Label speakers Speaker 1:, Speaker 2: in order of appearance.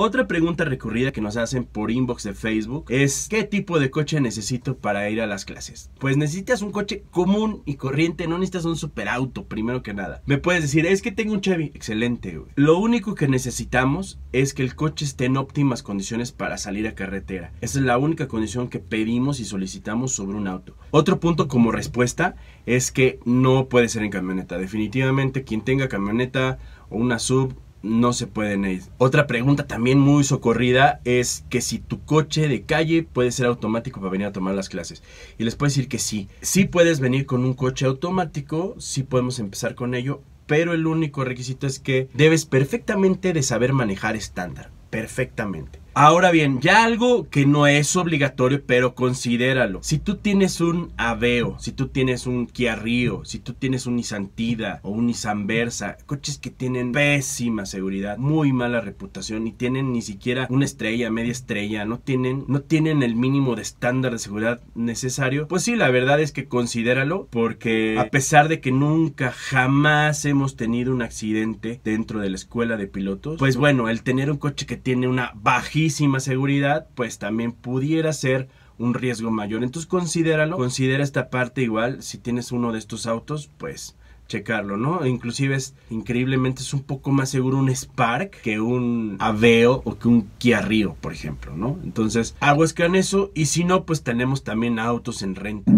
Speaker 1: Otra pregunta recurrida que nos hacen por inbox de Facebook es ¿qué tipo de coche necesito para ir a las clases? Pues necesitas un coche común y corriente, no necesitas un superauto primero que nada. Me puedes decir, es que tengo un Chevy, excelente, güey. Lo único que necesitamos es que el coche esté en óptimas condiciones para salir a carretera. Esa es la única condición que pedimos y solicitamos sobre un auto. Otro punto como respuesta es que no puede ser en camioneta. Definitivamente quien tenga camioneta o una sub no se pueden ir Otra pregunta también muy socorrida es que si tu coche de calle puede ser automático para venir a tomar las clases. Y les puedo decir que sí. Sí puedes venir con un coche automático, sí podemos empezar con ello, pero el único requisito es que debes perfectamente de saber manejar estándar. Perfectamente. Ahora bien, ya algo que no es obligatorio, pero considéralo. Si tú tienes un Aveo, si tú tienes un Kia Rio, si tú tienes un Nissan o un Nissan coches que tienen pésima seguridad, muy mala reputación y tienen ni siquiera una estrella, media estrella, no tienen, no tienen el mínimo de estándar de seguridad necesario, pues sí, la verdad es que considéralo porque a pesar de que nunca jamás hemos tenido un accidente dentro de la escuela de pilotos, pues bueno, el tener un coche que tiene una bajita seguridad, pues también pudiera ser un riesgo mayor. Entonces considéralo, considera esta parte igual, si tienes uno de estos autos, pues checarlo, ¿no? Inclusive es increíblemente es un poco más seguro un Spark que un Aveo o que un Kia rio por ejemplo, ¿no? Entonces, hago con eso y si no, pues tenemos también autos en renta.